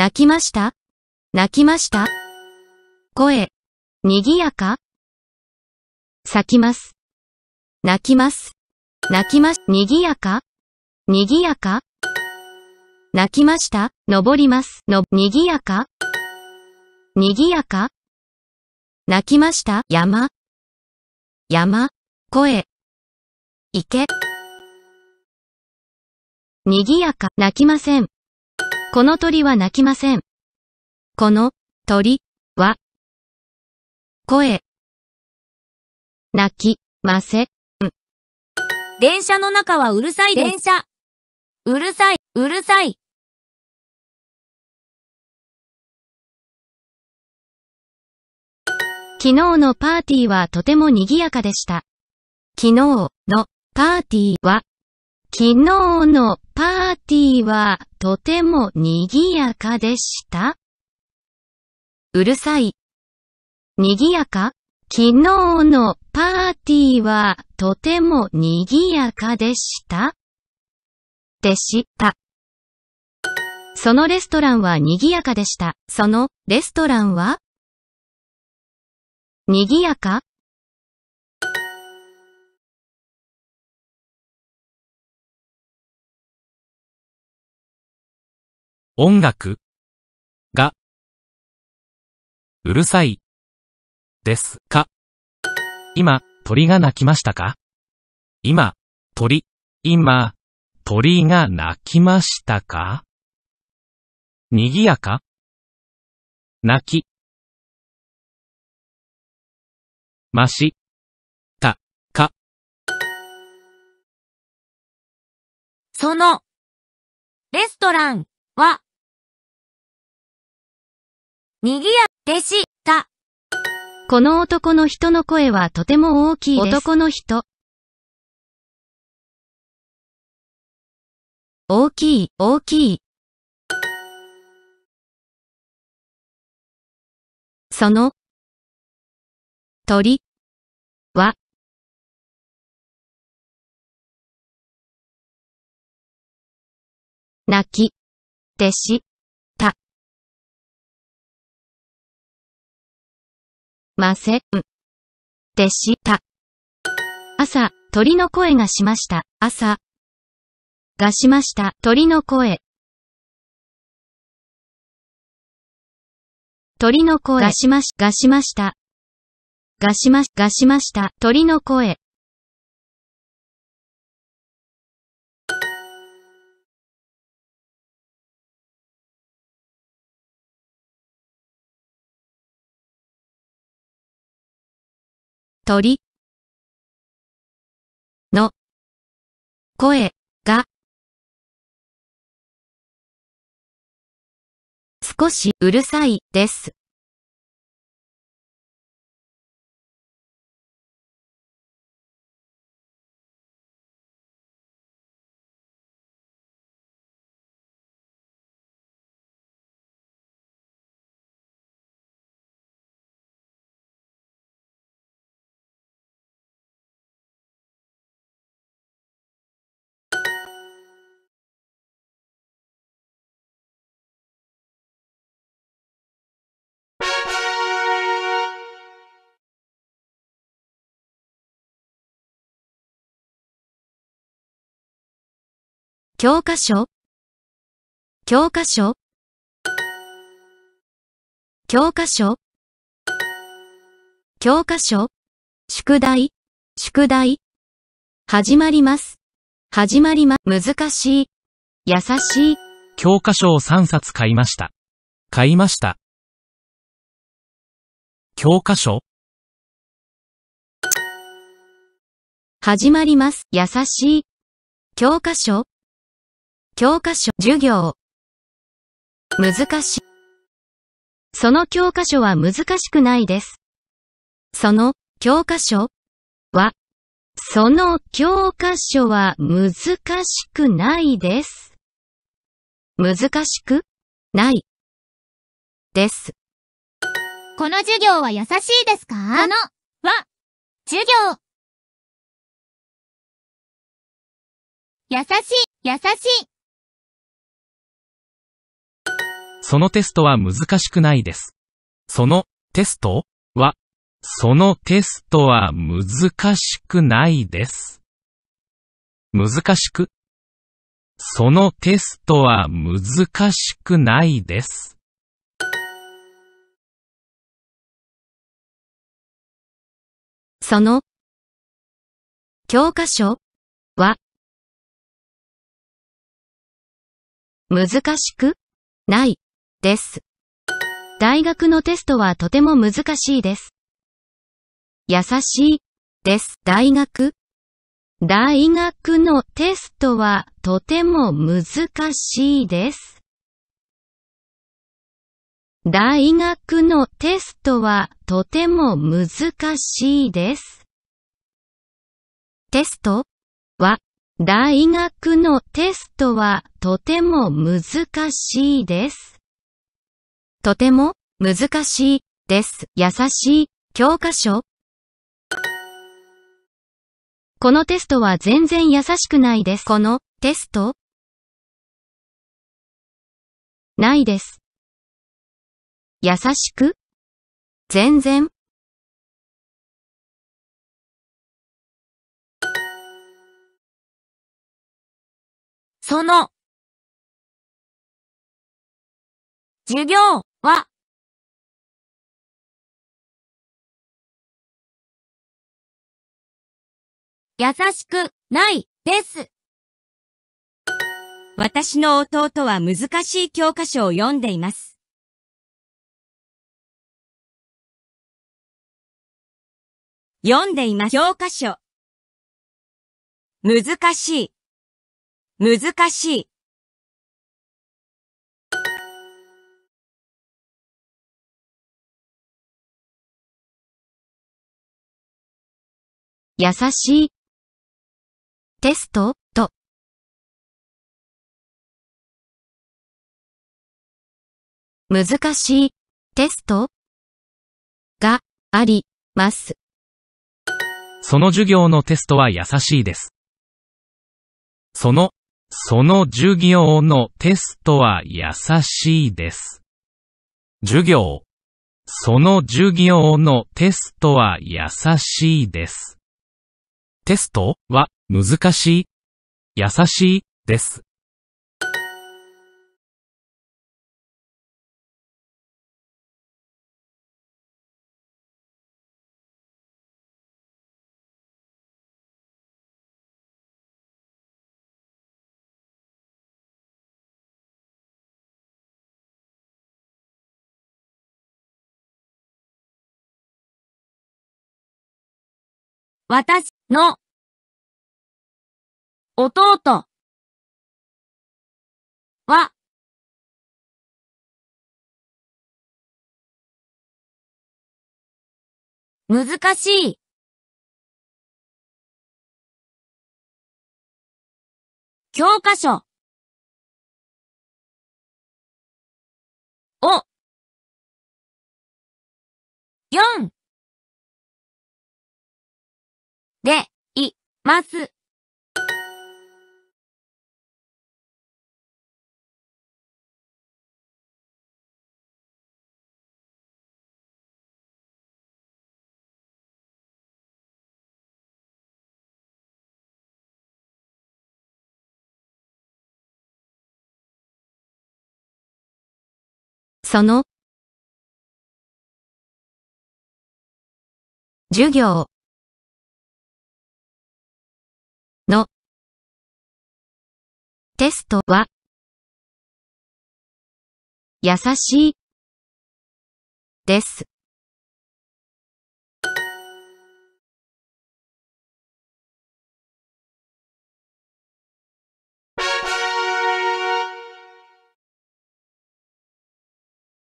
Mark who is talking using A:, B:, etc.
A: 泣きました
B: 泣きました声、にぎやか咲きます。泣きます。泣きます。にぎやかにぎやか泣きました。登ります。の、にぎやかにぎやか泣きました。山。山。声。池。にぎやか。泣きません。この鳥は鳴きません。この鳥は声鳴きません。
A: 電車の中はうるさい電車。うるさい、うるさい。
B: 昨日のパーティーはとても賑やかでした。昨日のパーティーは昨日のパーティーはとても賑やかでしたうるさい。賑やか昨日のパーティーはとても賑やかでしたでした。そのレストランは賑やかでした。そのレストランは賑やか
A: 音楽がうるさいですか今、鳥が鳴きましたか今、鳥、今、鳥が鳴きましたか賑やか泣き、まし、た、か。その、レストラン。は、ぎやでした。
B: この男の人の声はとても大きいです。男の人。
A: 大きい、大きい。その、鳥、は、泣き、でした。ません。で
B: した。朝、鳥の声がしました。朝。がしました。鳥の声。鳥の声がしまし、がしました。がしまし、がしました。鳥の声。
A: 鳥の声が少しうるさいです。
B: 教科書教科書教科書教科書宿題宿題始まります。始まりま、す難しい。
A: 優しい。教科書を3冊買いました。買いました。教科書
B: 始まります。優しい。教科書教科書、授業。難しい。その教科書は難しくないです。その教科書は、その教科書は難しくないです。難しくないです。
A: この授業は優しいですかあのは、授業。優しい、優しい。そのテストは難しくないです。そのテストは、そのテストは難しくないです。難しく。そのテストは難しくないです。その教科書は
B: 難しくないです。大学のテストはとても難しいです。優しいです。大学。大学のテストはとても難しいです。大学のテストはとても難しいです。テストは、大学のテストはとても難しいです。とても難しいです。優しい教科書このテストは全然優しくないです。このテストないです。
A: 優しく全然その授業は、
B: 優しくないです。私の弟は難しい教科書を読んでいます。
A: 読んでいます。教科書。難しい。難しい。優しい。テスト、と。難し
B: い、テストがあります。
A: その授業のテストは優しいです。その、その授業のテストは優しいです。授業。その授業のテストは優しいです。テストは難しい、優しいです。私の弟は難しい教科書を4で、い、ます。その授業のテストは優しいです。